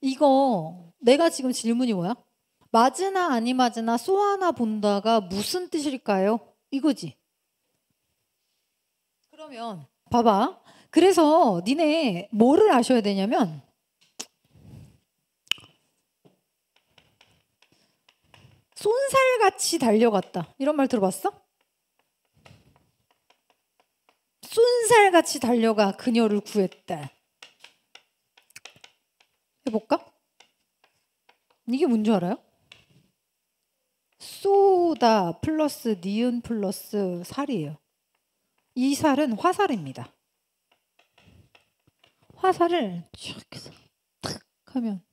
이거 내가 지금 질문이 뭐야? 맞으나 아니 맞으나 쏘아나 본다가 무슨 뜻일까요? 이거지. 그러면 봐봐. 그래서 니네 뭐를 아셔야 되냐면 쏜살같이 달려갔다. 이런 말 들어봤어? 쏜살같이 달려가 그녀를 구했다. 해볼까? 이게 뭔지 알아요? 쏘다 플러스 니은 플러스 살이에요. 이 살은 화살입니다. 화살을 촥탁 하면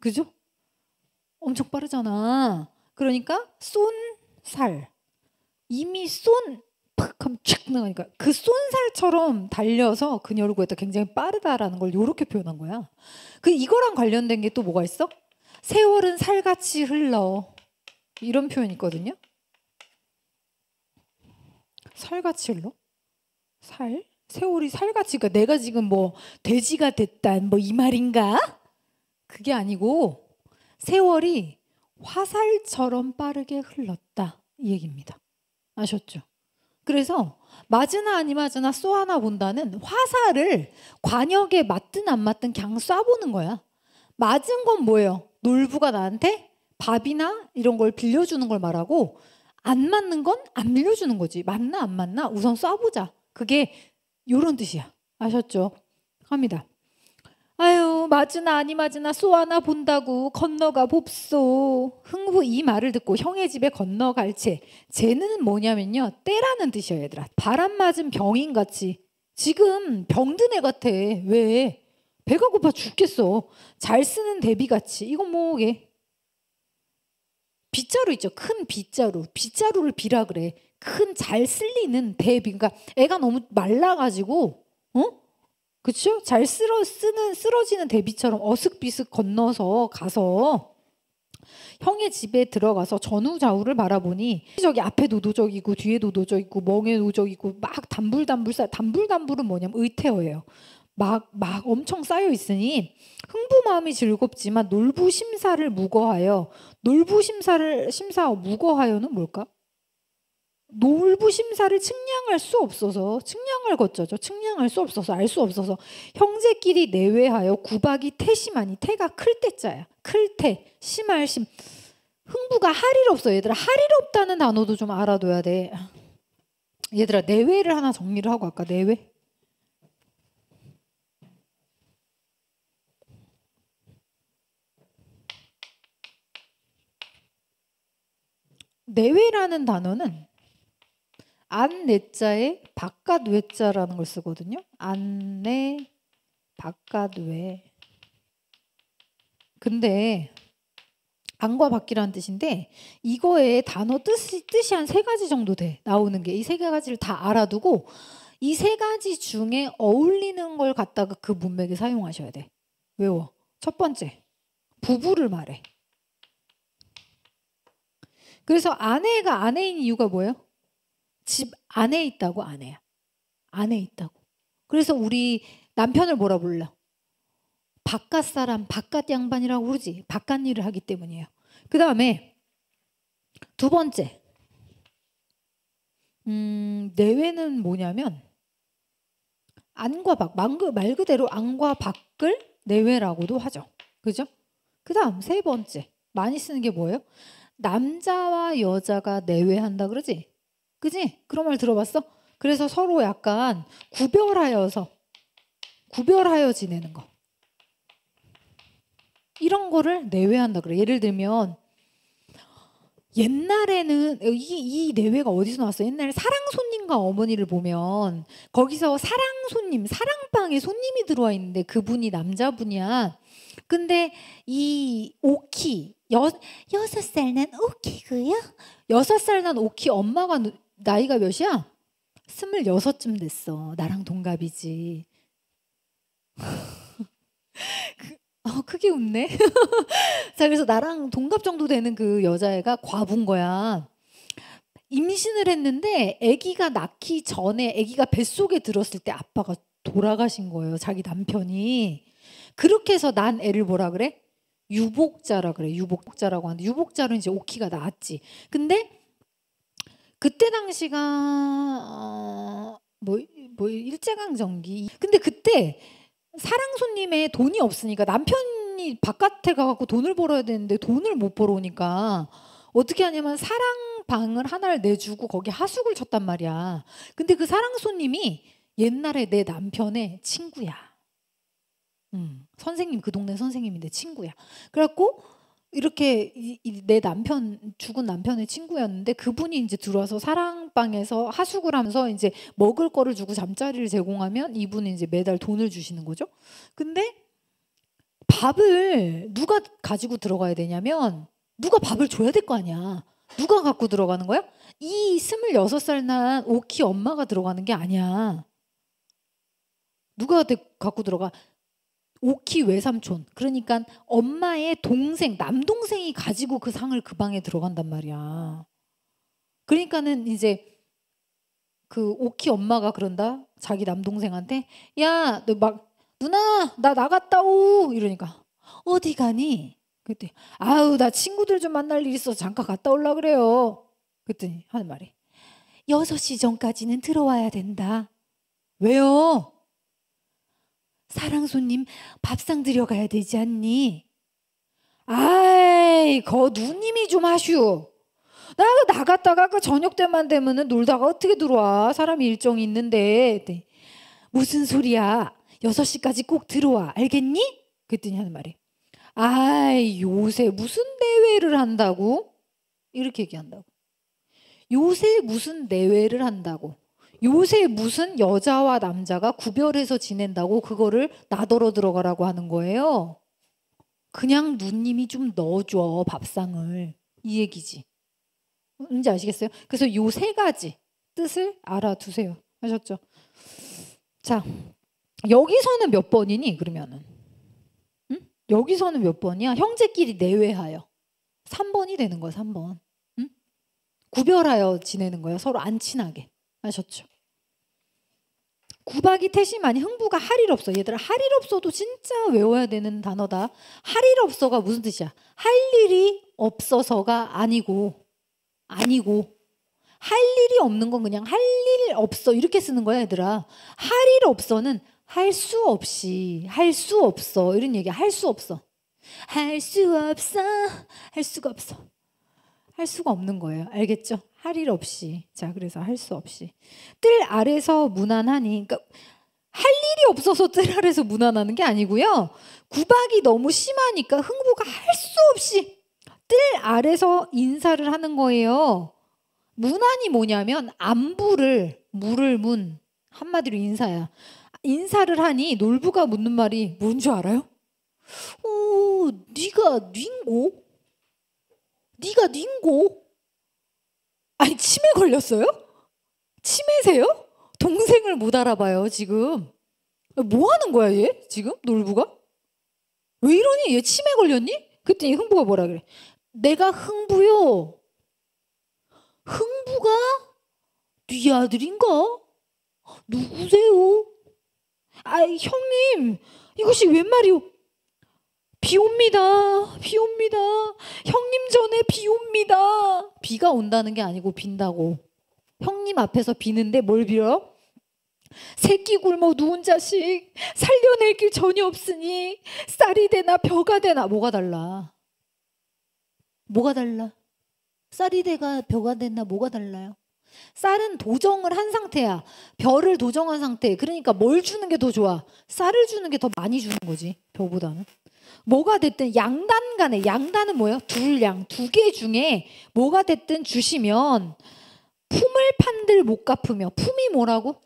그죠? 엄청 빠르잖아. 그러니까 쏜 살. 이미 쏜 하면 촥 나가니까 그 쏜살처럼 달려서 그녀를 구했다 굉장히 빠르다라는 걸 이렇게 표현한 거야. 그 이거랑 관련된 게 또 뭐가 있어? 세월은 살같이 흘러 이런 표현 있거든요. 살같이 흘러? 살? 세월이 살같이 그러니까 내가 지금 뭐 돼지가 됐단 뭐이 말인가? 그게 아니고 세월이 화살처럼 빠르게 흘렀다 이 얘기입니다. 아셨죠? 그래서 맞으나 아니 맞으나 쏘아나 본다는 화살을 관역에 맞든 안 맞든 그냥 쏴보는 거야. 맞은 건 뭐예요? 놀부가 나한테 밥이나 이런 걸 빌려주는 걸 말하고 안 맞는 건 안 빌려주는 거지. 맞나 안 맞나 우선 쏴보자. 그게 이런 뜻이야. 아셨죠? 합니다. 아유 맞으나 아니 맞으나 쏘아나 본다고 건너가 봅소. 흥부 이 말을 듣고 형의 집에 건너갈 채 쟤는 뭐냐면요 때라는 뜻이에요 얘들아. 바람 맞은 병인 같이 지금 병든 애 같아. 왜? 배가 고파 죽겠어. 잘 쓰는 대비같이 이건 뭐게? 빗자루 있죠. 큰 빗자루. 빗자루를 비라 그래. 큰 잘 쓸리는 대비. 그러니까 애가 너무 말라가지고 어? 그렇죠? 잘 쓰러 쓰는 쓰러지는 대비처럼 어슥비슥 건너서 가서 형의 집에 들어가서 전후좌우를 바라보니 저기 앞에 노도적이고 뒤에 노도적이고 멍에 노도적이고 막 담불담불 쌓 담불담불은 뭐냐면 의태어예요. 막, 막 엄청 쌓여 있으니 흥부 마음이 즐겁지만 놀부 심사를 무거하여 놀부 심사를 심사 무거하여는 뭘까? 놀부 심사를 측량할 수 없어서 측량을 거쳐죠 측량할 수 없어서 알 수 없어서 형제끼리 내외하여 구박이 태심하니 태가 클 때자야 클태 심할 심 흥부가 할일 없어 얘들아 할일 없다는 단어도 좀 알아둬야 돼 얘들아 내외를 하나 정리를 하고 아까 내외 내외라는 단어는 안 내자에 바깥 외자라는 걸 쓰거든요. 안 내 바깥 외. 근데 안과 밖이라는 뜻인데 이거의 단어 뜻이 뜻이 한 세 가지 정도 돼 나오는 게 이 세 가지를 다 알아두고 이 세 가지 중에 어울리는 걸 갖다가 그 문맥에 사용하셔야 돼. 외워. 첫 번째 부부를 말해. 그래서 아내가 아내인 이유가 뭐예요? 집 안에 있다고 아내야. 안에 있다고. 그래서 우리 남편을 뭐라 불러? 바깥 사람, 바깥 양반이라고 그러지 바깥 일을 하기 때문이에요. 그 다음에 두 번째. 음, 내외는 뭐냐면 안과 밖, 말 그, 그대로 안과 밖을 내외라고도 하죠. 그죠? 그 다음 세 번째. 많이 쓰는 게 뭐예요? 남자와 여자가 내외한다 그러지? 그지? 그런 말 들어봤어? 그래서 서로 약간 구별하여서 구별하여 지내는 거. 이런 거를 내외한다 그래. 예를 들면 옛날에는 이, 이 내외가 어디서 나왔어? 옛날에 사랑 손님과 어머니를 보면 거기서 사랑 손님, 사랑방에 손님이 들어와 있는데 그분이 남자분이야. 근데 이 오키 여, 여섯 살 난 오키고요. 여섯 살 난 오키 엄마가 나이가 몇이야? 스물여섯쯤 됐어. 나랑 동갑이지. 그, 어, 크게 웃네. 자, 그래서 나랑 동갑 정도 되는 그 여자애가 과부인 거야. 임신을 했는데 아기가 낳기 전에 아기가 뱃속에 들었을 때 아빠가 돌아가신 거예요. 자기 남편이. 그렇게 해서 난 애를 뭐라 그래? 유복자라 그래. 유복자라고 하는데 유복자로 이제 오키가 나왔지 근데 그때 당시가 어, 뭐, 뭐 일제강점기. 근데 그때 사랑손님의 돈이 없으니까 남편이 바깥에 가갖고 돈을 벌어야 되는데 돈을 못 벌어오니까 어떻게 하냐면 사랑방을 하나를 내주고 거기 하숙을 쳤단 말이야. 근데 그 사랑손님이 옛날에 내 남편의 친구야. 음, 선생님 그 동네 선생님인데 친구야. 그래갖고 이렇게 이, 이내 남편 죽은 남편의 친구였는데 그분이 이제 들어와서 사랑방에서 하숙을 하면서 이제 먹을 거를 주고 잠자리를 제공하면 이분이 이제 매달 돈을 주시는 거죠. 근데 밥을 누가 가지고 들어가야 되냐면 누가 밥을 줘야 될 거 아니야. 누가 갖고 들어가는 거야? 이2 6살난 오키 엄마가 들어가는 게 아니야. 누가 갖고 들어가? 오키 외삼촌 그러니까 엄마의 동생 남동생이 가지고 그 상을 그 방에 들어간단 말이야. 그러니까는 이제 그 오키 엄마가 그런다 자기 남동생한테 야너 막 누나 나 나갔다 오 이러니까 어디 가니? 그때 아우 나 친구들 좀 만날 일 있어 잠깐 갔다 올라 그래요. 그랬더니 하는 말이 6시 전까지는 들어와야 된다. 왜요? 사랑 손님 밥상 들여가야 되지 않니? 아이 거 누님이 좀 하슈. 나 나갔다가 그 저녁 때만 되면은 놀다가 어떻게 들어와? 사람 일정 있는데. 네. 무슨 소리야? 6시까지 꼭 들어와. 알겠니? 그랬더니 하는 말이 아이 요새 무슨 대회를 한다고? 이렇게 얘기한다고. 요새 무슨 대회를 한다고. 요새 무슨 여자와 남자가 구별해서 지낸다고 그거를 나더러 들어가라고 하는 거예요. 그냥 누님이 좀 넣어줘 밥상을 이 얘기지. 뭔지 아시겠어요? 그래서 요 세 가지 뜻을 알아두세요. 하셨죠? 자, 여기서는 몇 번이니 그러면은? 응? 여기서는 몇 번이야? 형제끼리 내외하여. 3번이 되는 거야, 3번. 응? 구별하여 지내는 거야, 서로 안 친하게. 아셨죠? 구박이 태심 아니 흥부가 할일 없어. 얘들아 할일 없어도 진짜 외워야 되는 단어다. 할일 없어가 무슨 뜻이야? 할 일이 없어서가 아니고 아니고 할 일이 없는 건 그냥 할일 없어 이렇게 쓰는 거야 얘들아. 할일 없어는 할 수 없이 할 수 없어 이런 얘기 할 수 없어 할 수 없어 할 수가 없어 할 수가 없는 거예요. 알겠죠? 할일 없이 자 그래서 할 수 없이 뜰 아래서 무난하니 그러니까 할 일이 없어서 뜰 아래서 무난하는 게 아니고요 구박이 너무 심하니까 흥부가 할 수 없이 뜰 아래서 인사를 하는 거예요 무난이 뭐냐면 안부를 물을 문 한마디로 인사야 인사를 하니 놀부가 묻는 말이 뭔 줄 알아요? 오, 네가 닌고? 네가 닌고? 걸렸어요? 치매세요? 동생을 못 알아봐요, 지금. 뭐 하는 거야, 얘? 지금? 놀부가? 왜 이러니? 얘 치매 걸렸니? 그랬더니 흥부가 뭐라 그래. 내가 흥부요. 흥부가 네 아들인가? 누구세요? 아, 형님, 이것이 웬 말이오? 비 옵니다. 비 옵니다. 형님 전에 비 옵니다. 비가 온다는 게 아니고 빈다고. 형님 앞에서 비는데 뭘빌어 새끼 굶어 누운 자식 살려낼 길 전혀 없으니 쌀이 되나 벼가 되나 뭐가 달라? 뭐가 달라? 쌀이 되가 벼가 됐나 뭐가 달라요? 쌀은 도정을 한 상태야. 벼를 도정한 상태. 그러니까 뭘 주는 게 더 좋아? 쌀을 주는 게 더 많이 주는 거지. 벼보다는. 뭐가 됐든 양단 간에 양단은 뭐예요? 둘 양 두 개 중에 뭐가 됐든 주시면 품을 판들 못 갚으며 품이 뭐라고?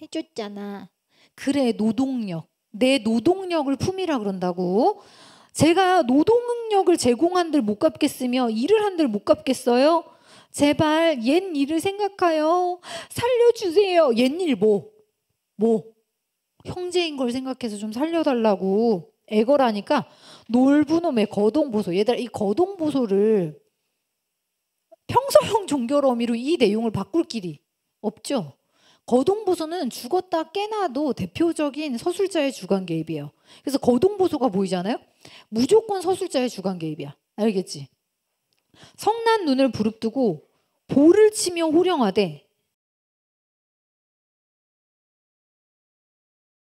해줬잖아. 그래 노동력 내 노동력을 품이라 그런다고. 제가 노동력을 제공한들 못 갚겠으며 일을 한들 못 갚겠어요. 제발 옛 일을 생각하여 살려주세요. 옛일 뭐? 뭐? 형제인 걸 생각해서 좀 살려달라고 애걸하니까 놀부놈의 거동보소. 얘들아 이 거동보소를 평소형 종교로 의미로 이 내용을 바꿀 길이 없죠. 거동보소는 죽었다 깨나도 대표적인 서술자의 주관 개입이에요. 그래서 거동보소가 보이잖아요. 무조건 서술자의 주관 개입이야. 알겠지? 성난 눈을 부릅뜨고 볼을 치며 호령하되